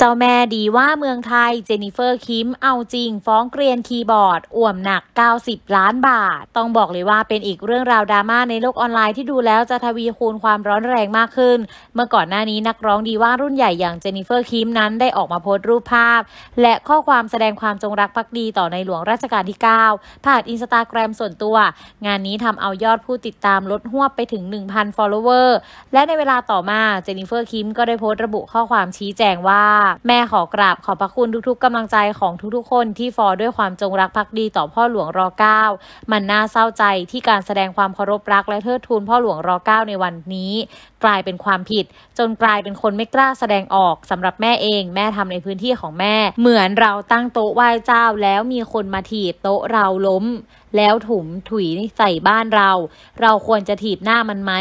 เจ้าแม่ดีว่าเมืองไทยเจนิเฟอร์คิมเอาจริงฟ้องเกรียนคีย์บอร์ด อ่วมหนัก 90 ล้านบาท ต้องบอกเลยว่าเป็นอีกเรื่องราวดราม่าในโลกออนไลน์ที่ดูแล้วจะทวีคูณความร้อนแรงมากขึ้น เมื่อก่อนหน้านี้นักร้องดีว่ารุ่นใหญ่อย่างเจนิเฟอร์คิมนั้นได้ออกมาโพสต์รูปภาพ และข้อความแสดงความจงรักภักดีต่อในหลวงรัชกาลที่ 9 ผ่านอินสตาแกรมส่วนตัว งานนี้ทำเอายอดผู้ติดตามลดหวบไปถึง 1,000 follower และในเวลาต่อมาเจนิเฟอร์คิมก็ได้โพสต์ระบุข้อความชี้แจงว่าแม่ขอกราบขอบพระคุณทุกๆกำลังใจของทุกๆ คนที่ฟอด้วยความจงรักภักดีต่อพ่อหลวงรอเก้า มันน่าเศร้าใจที่การแสดงความเคารพรักและเทิดทูนพ่อหลวงรอเก้าในวันนี้ กลายเป็นความผิด จนกลายเป็นคนไม่กล้าแสดงออกสำหรับแม่เอง แม่ทำในพื้นที่ของแม่ เหมือนเราตั้งโต๊ะไหว้เจ้าแล้วมีคนมาถีบโต๊ะเราล้มแล้วถุมถุยใส่บ้านเรา เราควรจะถีบหน้ามันไหม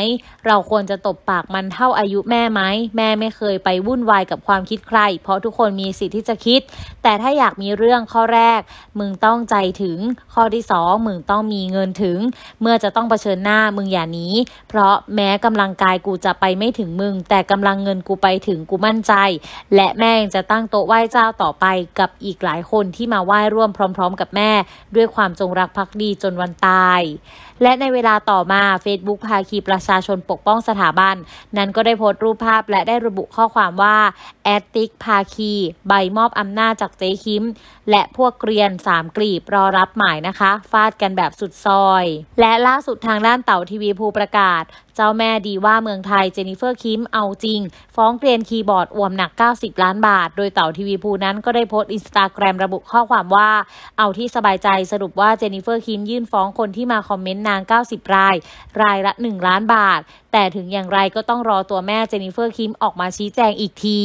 เราควรจะตบปากมันเท่าอายุแม่ไหม แม่ไม่เคยไปวุ่นวายกับความคิดใคร เพราะทุกคนมีสิทธิ์ที่จะคิด แต่ถ้าอยากมีเรื่องข้อแรก มึงต้องใจถึงข้อที่สองมึงต้องมีเงินถึง เมื่อจะต้องเผชิญหน้ามึงอย่าหนีเพราะแม้กำลังกายกูจะไปไม่ถึงมึง แต่กำลังเงินกูไปถึงกูมั่นใจ และแม่งจะตั้งโต๊ะไหว้เจ้าต่อไปกับอีกหลายคนที่มาไหว้ร่วมพร้อม ๆ กับแม่ด้วยความจงรักภักดีจนวันตาย และในเวลาต่อมา Facebook ภาคีประชาชนปกป้องสถาบัน นั้นก็ได้โพสต์รูปภาพและได้ระบุข้อความว่าแอตติกภาคี ใบมอบอำนาจจากเจ๊คิม และพวกเกรียนสามกลีบรอรับหมายนะคะฟาดกันแบบสุดซอย และล่าสุดทางด้านเต่าทีวีภูประกาศเจ้าแม่ดีว่าเมืองไทยเจนิเฟอร์คิมเอาจริง ฟ้องเกรียนคีย์บอร์ดอวมหนัก 90 ล้านบาท โดยเต่าทีวีภูนั้นก็ได้โพสต์อินสตาแกรมระบุข้อความว่า เอาที่สบายใจสรุปว่าเจนิเฟอร์คิมยื่นฟ้องคนที่มาคอมเมนต์นาง 90 ราย รายละ 1 ล้านบาท แต่ถึงอย่างไรก็ต้องรอตัวแม่เจนิเฟอร์คิมออกมาชี้แจงอีกที